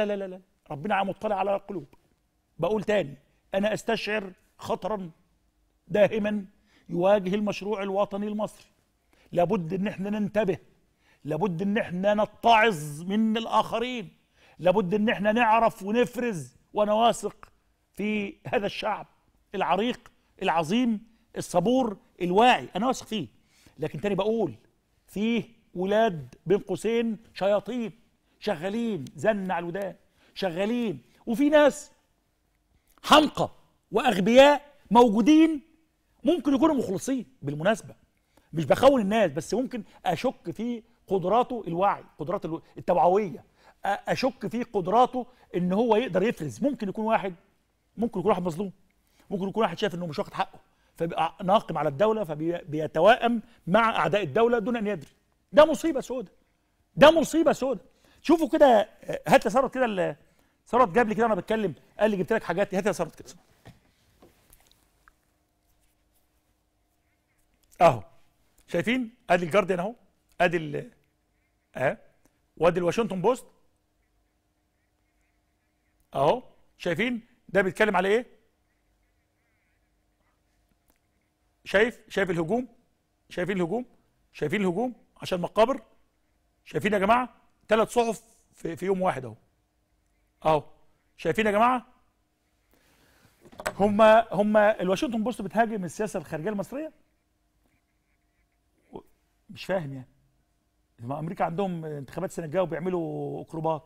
لا لا لا لا ربنا مطلع على القلوب بقول تاني أنا أستشعر خطرا دائما يواجه المشروع الوطني المصري لابد ان احنا ننتبه لابد ان احنا نتعظ من الاخرين لابد ان احنا نعرف ونفرز وانا واثق في هذا الشعب العريق العظيم الصبور الواعي انا واثق فيه لكن تاني بقول فيه ولاد بين قوسين شياطين شغالين على الودان شغالين وفي ناس حمقى واغبياء موجودين ممكن يكونوا مخلصين بالمناسبه مش بخون الناس بس ممكن اشك في قدراته الوعي قدرات التوعويه اشك في قدراته ان هو يقدر يفرز ممكن يكون واحد ممكن يكون واحد مظلوم ممكن يكون واحد شايف انه مش واخد حقه فبيبقى ناقم على الدوله فبيتوائم مع اعداء الدوله دون ان يدري ده مصيبه سوداء ده مصيبه سوداء شوفوا كده هات لي ثروت كده ثروت جاب لي كده وانا بتكلم قال لي جبت لك حاجات هات لي ثروت كده اهو شايفين ادي الجارديان اهو ادي ال اه وادي الواشنطن بوست اهو شايفين ده بيتكلم على ايه شايف شايف الهجوم شايفين الهجوم شايفين الهجوم عشان مقابر شايفين يا جماعه ثلاث صحف في, في يوم واحد اهو اهو شايفين يا جماعه هما هما الواشنطن بوست بتهاجم السياسه الخارجيه المصريه مش فاهم يعني ما امريكا عندهم انتخابات السنه الجايه وبيعملوا اكروبات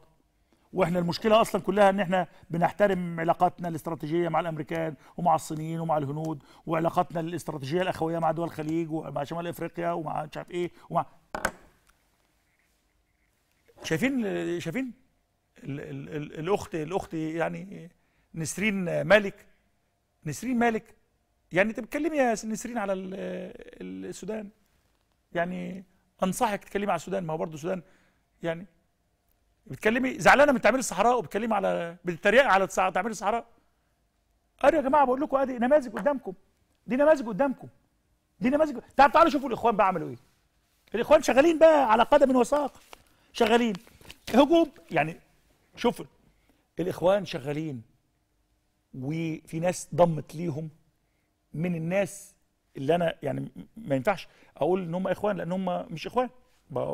واحنا المشكله اصلا كلها ان احنا بنحترم علاقاتنا الاستراتيجيه مع الامريكان ومع الصينيين ومع الهنود وعلاقاتنا الاستراتيجيه الاخويه مع دول الخليج ومع شمال افريقيا ومع مش عارف ايه ومع شايفين شايفين الاخت الاخت يعني نسرين مالك نسرين مالك يعني انت بتكلمي يا نسرين على السودان يعني انصحك تتكلمي على السودان ما هو برضه السودان يعني بتكلمي زعلانه من تعمير الصحراء وبتكلمي على بتتريقي على تعمير الصحراء انا يا جماعه بقول لكم ادي نماذج قدامكم دي نماذج قدامكم دي نماذج تعالوا تعالوا شوفوا الاخوان بقى عملوا ايه الاخوان شغالين بقى على قدم وساق شغالين هجوم يعني شوف الاخوان شغالين وفي ناس ضمت ليهم من الناس اللي انا يعني ما ينفعش اقول ان هم اخوان لان هم مش اخوان